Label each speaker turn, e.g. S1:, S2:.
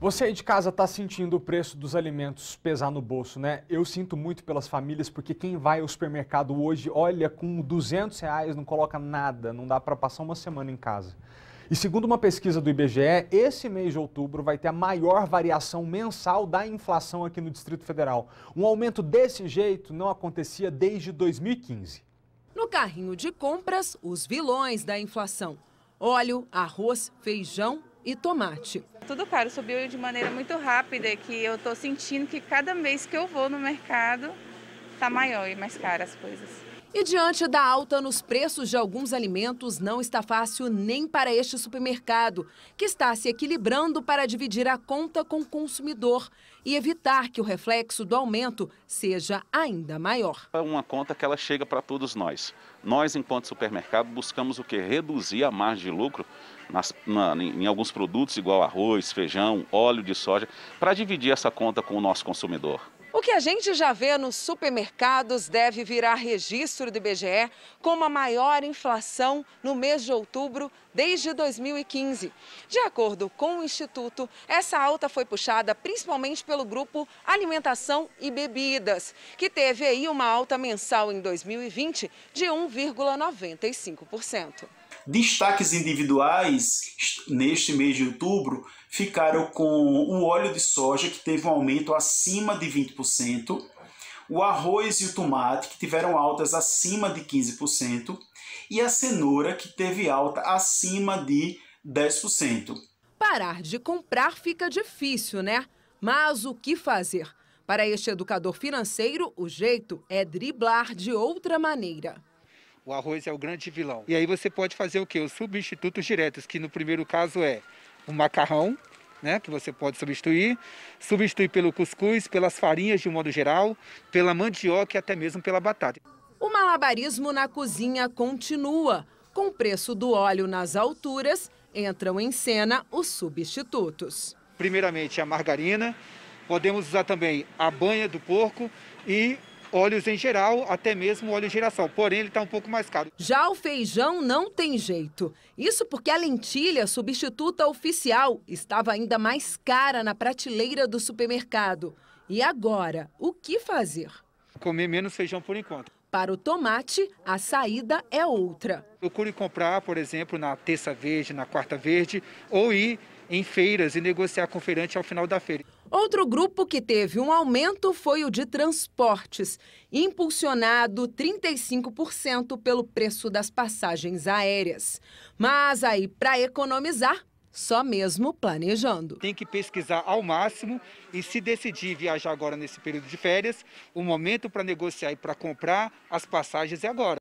S1: Você aí de casa está sentindo o preço dos alimentos pesar no bolso, né? Eu sinto muito pelas famílias, porque quem vai ao supermercado hoje, olha, com 200 reais não coloca nada, não dá para passar uma semana em casa. E segundo uma pesquisa do IBGE, esse mês de outubro vai ter a maior variação mensal da inflação aqui no Distrito Federal. Um aumento desse jeito não acontecia desde 2015.
S2: No carrinho de compras, os vilões da inflação: óleo, arroz, feijão e tomate tudo caro, subiu de maneira muito rápida que eu estou sentindo que cada mês que eu vou no mercado tá maior e mais caro as coisas. E diante da alta nos preços de alguns alimentos, não está fácil nem para este supermercado, que está se equilibrando para dividir a conta com o consumidor e evitar que o reflexo do aumento seja ainda maior.
S1: É uma conta que ela chega para todos nós. Nós, enquanto supermercado, buscamos o que? Reduzir a margem de lucro nas, na, em alguns produtos, igual arroz, feijão, óleo de soja, para dividir essa conta com o nosso consumidor.
S2: O que a gente já vê nos supermercados deve virar registro do IBGE como a maior inflação no mês de outubro desde 2015. De acordo com o Instituto, essa alta foi puxada principalmente pelo grupo Alimentação e Bebidas, que teve aí uma alta mensal em 2020 de 1,95%.
S1: Destaques individuais neste mês de outubro ficaram com o óleo de soja, que teve um aumento acima de 20%, o arroz e o tomate, que tiveram altas acima de 15%, e a cenoura, que teve alta acima de 10%.
S2: Parar de comprar fica difícil, né? Mas o que fazer? Para este educador financeiro, o jeito é driblar de outra maneira.
S1: O arroz é o grande vilão. E aí você pode fazer o quê? Os substitutos diretos, que no primeiro caso é o macarrão, né, que você pode substituir, substituir pelo cuscuz, pelas farinhas de um modo geral, pela mandioca e até mesmo pela batata.
S2: O malabarismo na cozinha continua. Com o preço do óleo nas alturas, entram em cena os substitutos.
S1: Primeiramente a margarina, podemos usar também a banha do porco e
S2: óleos em geral, até mesmo óleo de girassol. Porém, ele está um pouco mais caro. Já o feijão não tem jeito. Isso porque a lentilha substituta oficial estava ainda mais cara na prateleira do supermercado. E agora, o que fazer?
S1: Comer menos feijão por enquanto.
S2: Para o tomate, a saída é outra. Procure
S1: comprar, por exemplo, na terça verde, na quarta verde, ou ir em feiras e negociar com o feirante ao final da feira.
S2: Outro grupo que teve um aumento foi o de transportes, impulsionado 35% pelo preço das passagens aéreas. Mas aí, para economizar, só mesmo planejando. Tem que
S1: pesquisar ao máximo e se decidir viajar agora nesse período de férias, o momento para negociar e para comprar as passagens é agora.